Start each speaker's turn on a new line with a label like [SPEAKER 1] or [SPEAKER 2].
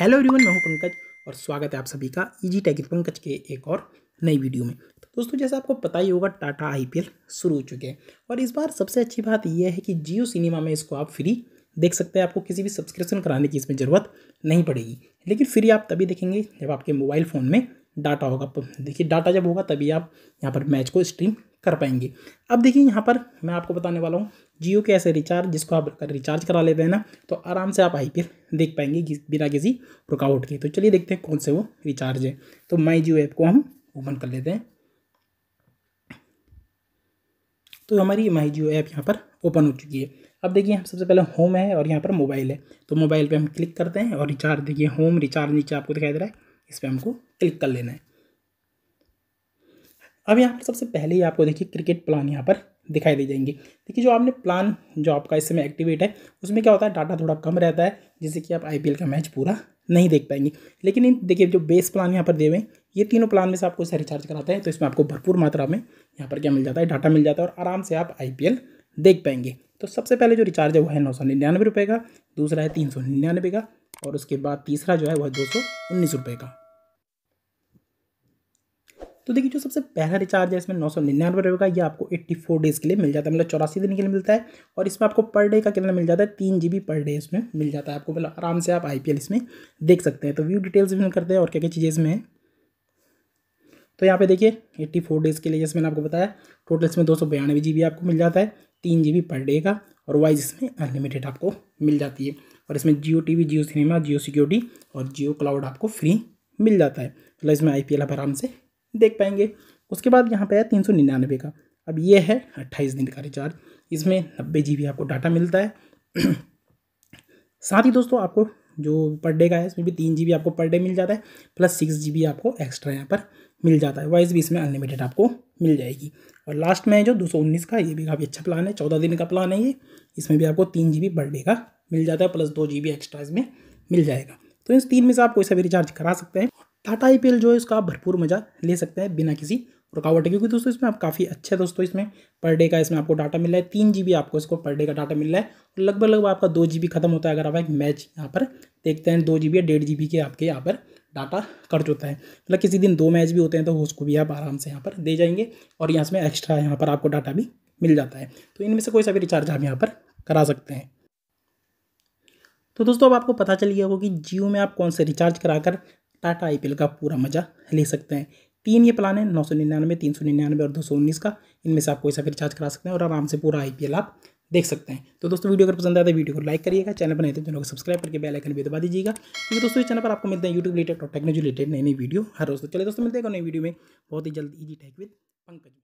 [SPEAKER 1] hello everyone मैं हूं पंकज और स्वागत है आप सभी का जी टैग पंकज के एक और नई वीडियो में तो दोस्तों जैसा आपको पता ही होगा टाटा आईपीएल शुरू हो चुके हैं और इस बार सबसे अच्छी बात यह है कि जियो सिनेमा में इसको आप फ्री देख सकते हैं आपको किसी भी सब्सक्रिप्शन कराने की इसमें ज़रूरत नहीं पड़ेगी लेकिन फ्री आप तभी देखेंगे जब आपके मोबाइल फ़ोन में डाटा होगा देखिए डाटा जब होगा तभी आप यहाँ पर मैच को स्ट्रीम कर पाएंगे अब देखिए यहाँ पर मैं आपको बताने वाला हूँ जियो के ऐसे रिचार्ज जिसको आप रिचार्ज करा लेते हैं ना तो आराम से आप आई देख पाएंगे कि, बिना किसी रुकावट के तो चलिए देखते हैं कौन से वो रिचार्ज है तो माई जियो ऐप को हम ओपन कर लेते हैं तो हमारी माई जियो ऐप यहाँ पर ओपन हो चुकी है अब देखिए हम सबसे पहले होम है और यहाँ पर मोबाइल है तो मोबाइल पे हम क्लिक करते हैं और रिचार्ज देखिए होम रिचार्ज नीचे आपको दिखाई दे रहा है इस पर हमको क्लिक कर लेना है अब यहाँ पर सबसे पहले ही आपको देखिए क्रिकेट प्लान यहाँ पर दिखाई दे जाएंगे देखिए जो आपने प्लान जो आपका इस समय एक्टिवेट है उसमें क्या होता है डाटा थोड़ा कम रहता है जिससे कि आप आईपीएल का मैच पूरा नहीं देख पाएंगे लेकिन इन देखिए जो बेस प्लान यहाँ पर दे हुए ये तीनों प्लान में से आपको इसे रिचार्ज कराते हैं तो इसमें आपको भरपूर मात्रा में यहाँ पर क्या मिल जाता है डाटा मिल जाता है और आराम से आप आई देख पाएंगे तो सबसे पहले जो रिचार्ज है वो है नौ सौ निन्यानवे रुपये का दूसरा है तीन सौ निन्यानवे का और उसके बाद तीसरा जो है वह दो सौ उन्नीस रुपये का तो देखिए जो सबसे पहला रिचार्ज है इसमें नौ सौ निन्यानवे रुपये का ये आपको एट्टी फोर डेज़ के लिए मिल जाता है मतलब चौरासी दिन के लिए मिलता है और इसमें आपको पर डे का कितना मिल जाता है तीन जी बी पर डे इसमें मिल जाता है आपको मतलब आराम से आप आई पी एल इसमें देख सकते हैं तो व्यू डिटेल्स भी करते हैं और क्या क्या चीज़ें इसमें हैं तो यहाँ पे देखिए एट्टी फोर डेज़ के लिए जैसे मैंने आपको बताया टोटल इसमें दो सौ बयानवे जी बी आपको मिल जाता है तीन जी बी पर डे का और वाइज इसमें अनलिमिटेड आपको मिल जाती है और इसमें Jio T V Jio cinema Jio security और जियो क्लाउड आपको फ्री मिल जाता है मतलब इसमें आई पी एल आप आराम से देख पाएंगे उसके बाद यहाँ पे आया तीन सौ निन्यानवे का अब ये है अट्ठाईस दिन का रिचार्ज इसमें नब्बे जी आपको डाटा मिलता है साथ ही दोस्तों आपको जो पर डे का है इसमें भी तीन जी आपको पर डे मिल जाता है प्लस सिक्स जी आपको एक्स्ट्रा यहाँ पर मिल जाता है वाइस भी इसमें अनलिमिटेड आपको मिल जाएगी और लास्ट में है जो उन्नीस का ये भी काफ़ी अच्छा प्लान है चौदह दिन का प्लान है ये इसमें भी आपको तीन जी पर डे का मिल जाता है प्लस दो जी एक्स्ट्रा इसमें मिल जाएगा तो इस तीन में से आप कोई सा भी रिचार्ज करा सकते हैं टाटा आई जो है उसका आप भरपूर मज़ा ले सकते हैं बिना किसी रुकावट क्योंकि दोस्तों इसमें आप काफ़ी अच्छे दोस्तों इसमें पर डे का इसमें आपको डाटा मिल रहा है तीन जी आपको इसको पर डे का डाटा मिल रहा है और लगभग लगभग आपका दो जी खत्म होता है अगर आप एक मैच यहाँ पर देखते हैं दो जी या डेढ़ जी के आपके यहाँ पर डाटा खर्च होता है मतलब किसी दिन दो मैच भी होते हैं तो उसको भी आप आराम से यहाँ पर दे जाएंगे और यहाँ इसमें एक्स्ट्रा यहाँ पर आपको डाटा भी मिल जाता है तो इनमें से कोई सा भी रिचार्ज आप यहाँ पर करा सकते हैं तो दोस्तों अब आपको पता चल गया होगा कि जियो में आप कौन से रिचार्ज कराकर टाटा आई का पूरा मज़ा ले सकते हैं तीन ये प्लान है नौ सौ निन्यानवे तीन सौ निन्यानवे और दो सौ उन्नीस का इनमें से आप कोई सा भी रिचार्ज करा सकते हैं और आराम से पूरा आई आप देख सकते हैं तो दोस्तों वीडियो अगर पसंद आता है तो वीडियो को लाइक करिएगा चैनल पर नहीं तो चैनल को सब्सक्राइब करके बेल आइकन भी दबा दीजिएगा क्योंकि दोस्तों इस चैनल पर आपको मिलते हैं यूट्यूब रिलेटेड और टेक्नोलॉजी रिलेटेड नई नई वीडियो हर रोज तो चले दोस्तों मिलते हैं नई वीडियो में बहुत ही जल्द ईजी टेक विद पंकज